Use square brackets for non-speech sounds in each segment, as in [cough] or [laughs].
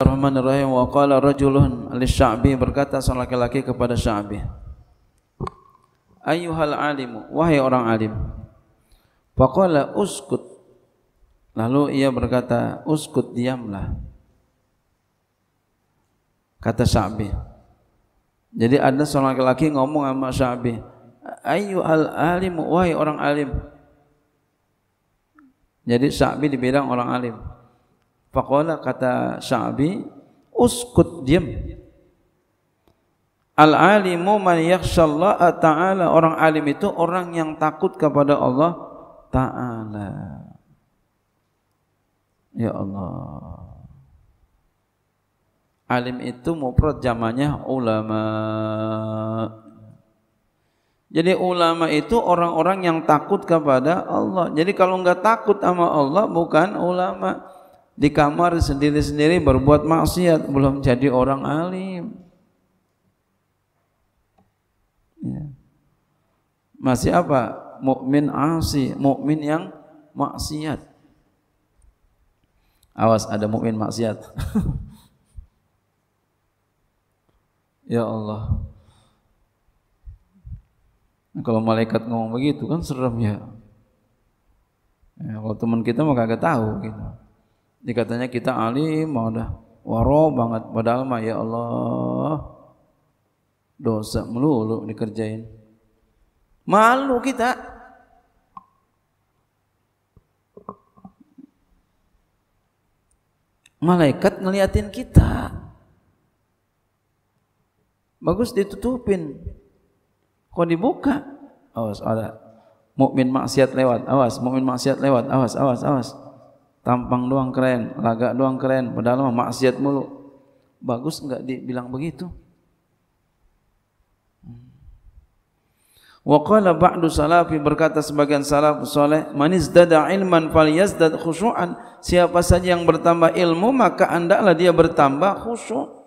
Bismillahirrahmanirrahim wa qala rajulun lisya'bi berkata seorang laki-laki kepada Sya'bi Ayyuhal alimu wahai orang alim faqala uskut lalu ia berkata uskut diamlah kata Sya'bi jadi ada seorang laki-laki ngomong sama Sya'bi ayyuhal alimu wahai orang alim jadi Sya'bi dibilang orang alim Faqala kata Sya'bi, uskut diam. Al-alimu man yakhshallah ta'ala. Orang alim itu orang yang takut kepada Allah ta'ala. Ya Allah. Alim itu mufrad jamannya ulama. Jadi ulama itu orang-orang yang takut kepada Allah. Jadi kalau enggak takut sama Allah bukan ulama di kamar sendiri-sendiri berbuat maksiat belum jadi orang alim ya. masih apa mukmin asih mukmin yang maksiat awas ada mukmin maksiat [laughs] ya Allah nah, kalau malaikat ngomong begitu kan serem ya, ya kalau teman kita mau kagak tahu gitu Dikatanya kita alim, udah waro banget. Padahal mah ya Allah dosa melulu dikerjain. Malu kita. Malaikat ngeliatin kita. Bagus ditutupin. Kok dibuka? Awas ada mukmin maksiat lewat. Awas mukmin maksiat lewat. Awas awas awas. tampang doang keren, lagak doang keren, padahal mah maksiat mulu. Bagus enggak dibilang begitu? Hmm. Wa qala ba'du salafi berkata sebagian salaf saleh, "Man izdada ilman falyazdad khusyu'an." Siapa saja yang bertambah ilmu, maka hendaklah dia bertambah khusyuk.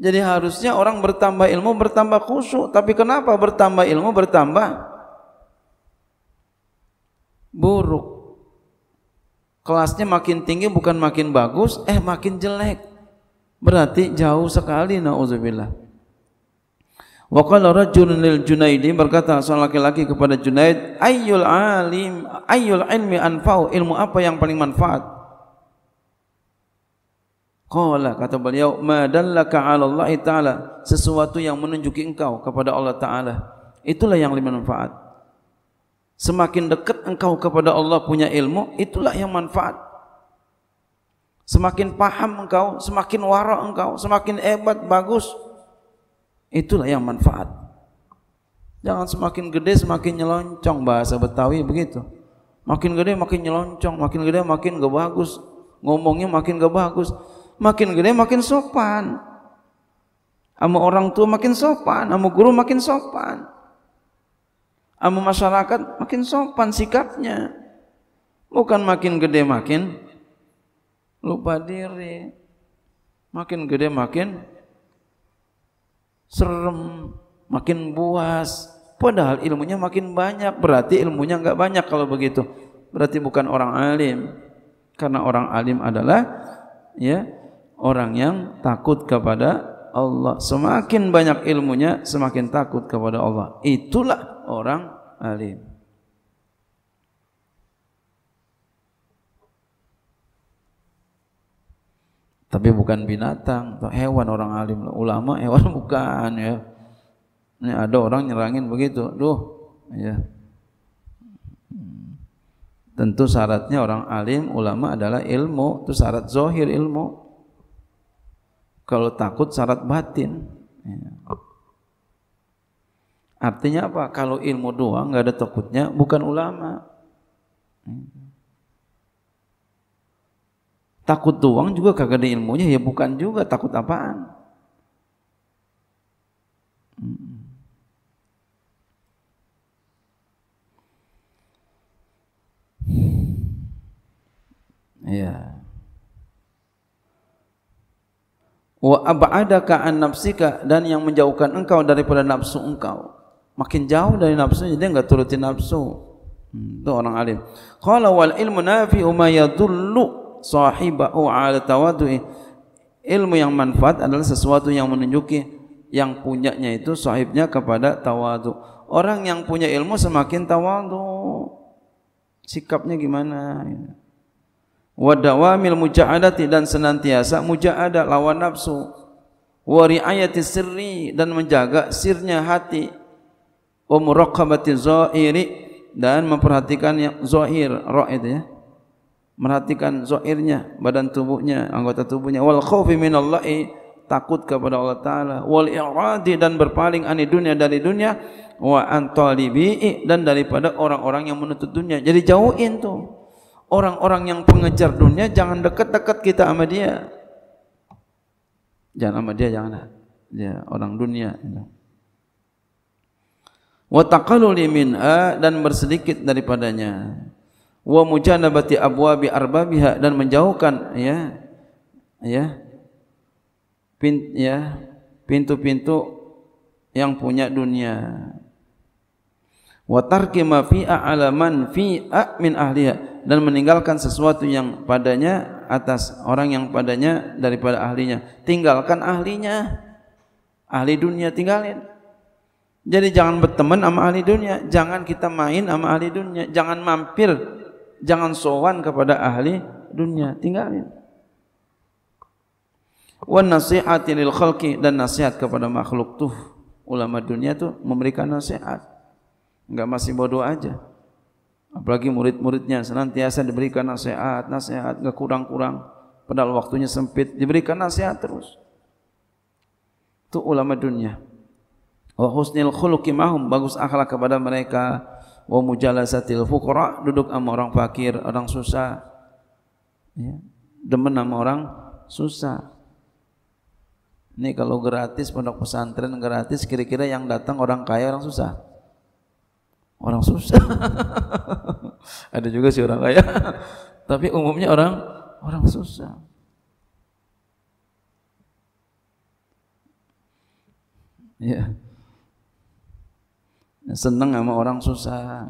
Jadi harusnya orang bertambah ilmu bertambah khusyuk, tapi kenapa bertambah ilmu bertambah buruk? Kelasnya makin tinggi bukan makin bagus, eh makin jelek. Berarti jauh sekali nauzubillah. Wa qala rajulun lil Junaidi berkata seorang laki-laki kepada Junaid, "Ayyul alim, ayyul ilmi anfa'u?" Ilmu apa yang paling manfaat? Qala kata beliau madallaka 'ala Allah taala sesuatu yang menunjuki engkau kepada Allah taala itulah yang lebih manfaat Semakin dekat engkau kepada Allah punya ilmu, itulah yang manfaat. Semakin paham engkau, semakin warak engkau, semakin hebat, bagus. Itulah yang manfaat. Jangan semakin gede semakin nyeloncong bahasa Betawi begitu. Makin gede makin nyeloncong, makin gede makin gak bagus. Ngomongnya makin gak bagus. Makin gede makin sopan. Sama orang tua makin sopan, sama guru makin sopan sama masyarakat makin sopan sikapnya. Bukan makin gede makin lupa diri. Makin gede makin serem, makin buas. Padahal ilmunya makin banyak. Berarti ilmunya enggak banyak kalau begitu. Berarti bukan orang alim. Karena orang alim adalah ya orang yang takut kepada Allah. Semakin banyak ilmunya, semakin takut kepada Allah. Itulah orang alim. Tapi bukan binatang, hewan orang alim. Ulama hewan [laughs] bukan ya. Ini ada orang nyerangin begitu. Duh, ya. Tentu syaratnya orang alim, ulama adalah ilmu. Itu syarat zohir ilmu. Kalau takut syarat batin. Ya. Artinya apa? Kalau ilmu doang nggak ada takutnya, bukan ulama. Takut doang juga kagak ada ilmunya, ya bukan juga. Takut apaan? Ya. Wa ab'adaka an nafsika dan yang menjauhkan engkau daripada nafsu engkau makin jauh dari nafsunya dia nggak turutin nafsu hmm, itu orang alim qala wal ilmu nafi'u ma yadullu sahibahu ala tawadu'i ilmu yang manfaat adalah sesuatu yang menunjuki yang punyanya itu sahibnya kepada tawadu orang yang punya ilmu semakin tawadu sikapnya gimana wa dawamil mujahadati dan senantiasa mujahadah lawan nafsu wa riayati sirri dan menjaga sirnya hati wa muraqabati zahiri dan memperhatikan yang zahir ra itu ya merhatikan zahirnya badan tubuhnya anggota tubuhnya wal khaufi minallahi takut kepada Allah taala wal iradi dan berpaling ani dunia dari dunia wa antalibi dan daripada orang-orang yang menuntut dunia jadi jauhin tuh orang-orang yang pengejar dunia jangan dekat-dekat kita sama dia jangan sama dia jangan dia orang dunia you know wa taqalluli dan bersedikit daripadanya wa mujanabati abwabi arbabiha dan menjauhkan ya ya pin ya pintu-pintu yang punya dunia wa tarki ma fi alaman fi min ahliha dan meninggalkan sesuatu yang padanya atas orang yang padanya daripada ahlinya tinggalkan ahlinya ahli dunia tinggalin jadi jangan berteman sama ahli dunia, jangan kita main sama ahli dunia, jangan mampir, jangan sowan kepada ahli dunia, tinggalin. Wan nasihati lil khalqi dan nasihat kepada makhluk tuh ulama dunia tuh memberikan nasihat. Enggak masih bodoh aja. Apalagi murid-muridnya senantiasa diberikan nasihat, nasihat enggak kurang-kurang. Padahal waktunya sempit, diberikan nasihat terus. Itu ulama dunia wa husnil khuluqi mahum bagus akhlak kepada mereka wa mujalasatil fuqara duduk sama orang fakir orang susah ya demen sama orang susah ini kalau gratis pondok pesantren gratis kira-kira yang datang orang kaya orang susah orang susah [laughs] ada juga sih orang kaya [laughs] tapi umumnya orang orang susah ya yeah. Senang sama orang susah.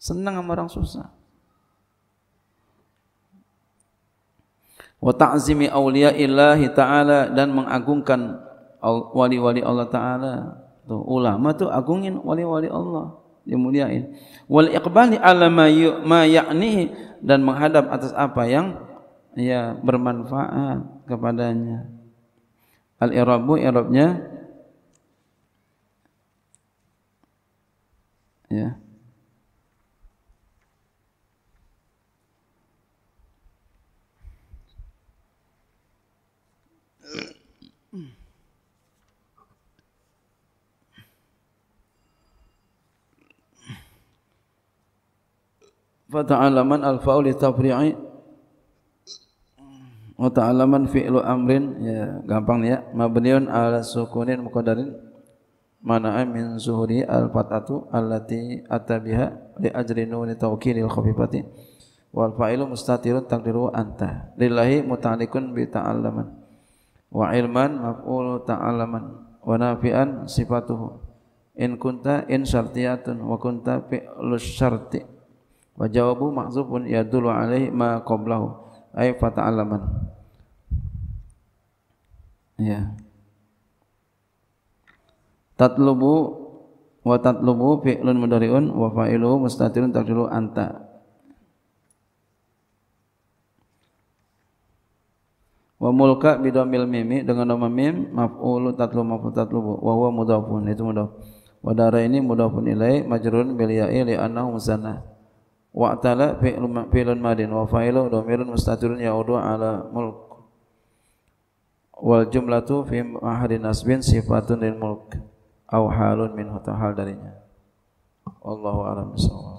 Senang sama orang susah. Wa ta'zimi awliya illahi ta'ala dan mengagungkan wali-wali Allah ta'ala. Tuh, ulama tu agungin wali-wali Allah. Dimuliain. Wal iqbali ala ma yakni dan menghadap atas apa yang ya bermanfaat kepadanya. Al-irabu, irabnya ya Fata'alaman al-fa'ul tabri'i wa ta'alaman fi'lu amrin ya gampang ya mabniun ala sukunin muqaddarin mana min zuhuri al-fatatu allati biha li ajri nuni tawkilil khafifati wal fa'ilu mustatirun taqdiru anta lillahi muta'alliqun bi ta'allaman wa ilman maful ta'allaman wa nafi'an sifatuhu in kunta in syartiyatun wa kunta fi'lus syarti wa jawabu mahzufun dulu alaihi ma qablahu ay fata'allaman ya yeah. Tatlubu wa tatlubu fi'lun mudari'un wa fa'ilu mustatirun takdiru anta. Wa mulka bidomil mimi dengan nama mim maf'ulu tatlu maf'ul tatlubu wa huwa mudafun itu mudafun Wa dara ini mudafun ilai majrun bil ya'i li annahu musanna. Wa ta'ala fi'lun madin wa fa'ilu dhamirun mustatirun ya'udu ala mulk. Wal jumlatu fi mahri nasbin sifatun lil mulk. au halun minhu tahal darinya. Wallahu a'lam bishawab.